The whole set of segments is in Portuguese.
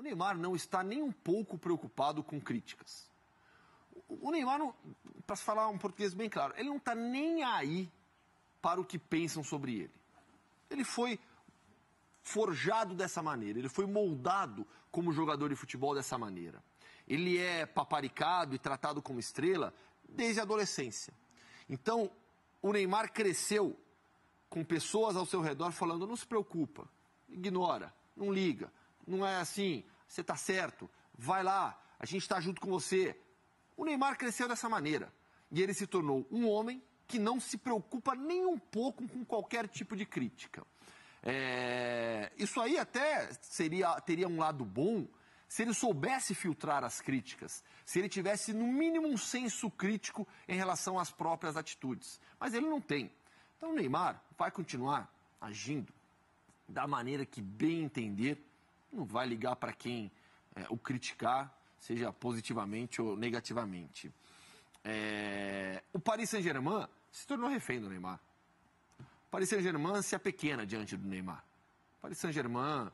O Neymar não está nem um pouco preocupado com críticas. O Neymar, para falar um português bem claro, ele não está nem aí para o que pensam sobre ele. Ele foi forjado dessa maneira, ele foi moldado como jogador de futebol dessa maneira. Ele é paparicado e tratado como estrela desde a adolescência. Então, o Neymar cresceu com pessoas ao seu redor falando: não se preocupa, ignora, não liga, não é assim, você está certo, vai lá, a gente está junto com você. O Neymar cresceu dessa maneira e ele se tornou um homem que não se preocupa nem um pouco com qualquer tipo de crítica. É... Isso aí até seria, teria um lado bom se ele soubesse filtrar as críticas, se ele tivesse no mínimo um senso crítico em relação às próprias atitudes. Mas ele não tem. Então o Neymar vai continuar agindo da maneira que bem entender não vai ligar para quem é, o criticar, seja positivamente ou negativamente. É... O Paris Saint-Germain se tornou refém do Neymar. O Paris Saint-Germain se apequena diante do Neymar. O Paris Saint-Germain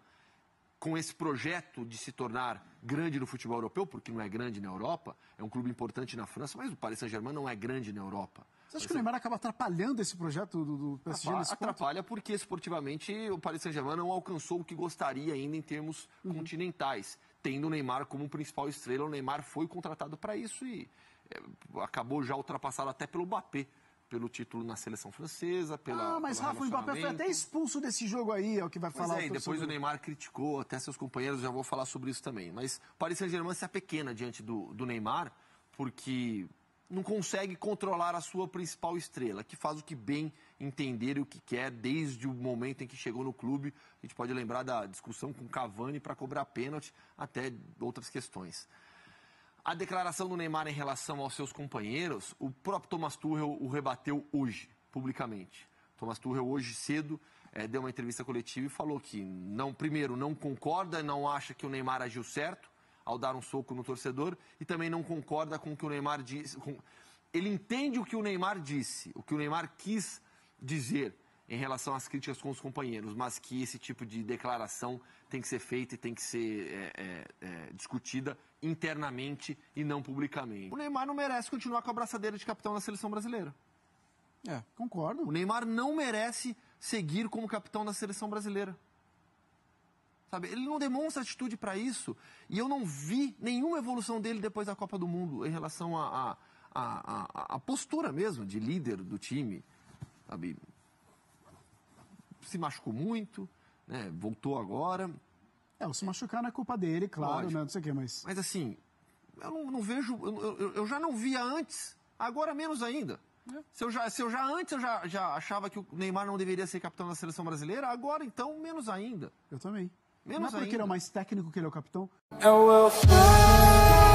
com esse projeto de se tornar grande no futebol europeu, porque não é grande na Europa, é um clube importante na França, mas o Paris Saint-Germain não é grande na Europa. Você acha que o Neymar acaba atrapalhando esse projeto do, PSG Apa, nesse Atrapalha porque esportivamente o Paris Saint-Germain não alcançou o que gostaria ainda em termos uhum. continentais. Tendo o Neymar como principal estrela, o Neymar foi contratado para isso e eh, acabou já ultrapassado até pelo Mbappé pelo título na seleção francesa, pela. Ah, mas Rafa, o Mbappé foi até expulso desse jogo aí, é o que vai pois falar. É, o depois o Neymar criticou até seus companheiros, já vou falar sobre isso também. Mas Paris Saint-Germain se pequena diante do, do Neymar, porque não consegue controlar a sua principal estrela, que faz o que bem entender e o que quer desde o momento em que chegou no clube. A gente pode lembrar da discussão com Cavani para cobrar pênalti, até outras questões. A declaração do Neymar em relação aos seus companheiros, o próprio Thomas Tuchel o rebateu hoje, publicamente. Thomas Tuchel hoje cedo é, deu uma entrevista coletiva e falou que não, primeiro, não concorda, não acha que o Neymar agiu certo ao dar um soco no torcedor e também não concorda com o que o Neymar disse. Com... Ele entende o que o Neymar disse, o que o Neymar quis dizer em relação às críticas com os companheiros, mas que esse tipo de declaração tem que ser feita e tem que ser é, é, é, discutida internamente e não publicamente. O Neymar não merece continuar com a braçadeira de capitão da seleção brasileira. É, concordo. O Neymar não merece seguir como capitão da seleção brasileira. Sabe, ele não demonstra atitude para isso e eu não vi nenhuma evolução dele depois da Copa do Mundo em relação à postura mesmo de líder do time. Sabe, se machucou muito, né? Voltou agora. É, o se machucar não é culpa dele, claro, né? Não sei o quê, mas. Mas assim, eu não, não vejo. Eu, eu, eu, já não via antes, agora menos ainda. É. Se, eu já, se eu já antes eu já, já achava que o Neymar não deveria ser capitão da seleção brasileira, agora então menos ainda. Eu também. Menos não é porque ainda. ele é o mais técnico que ele é o capitão. É o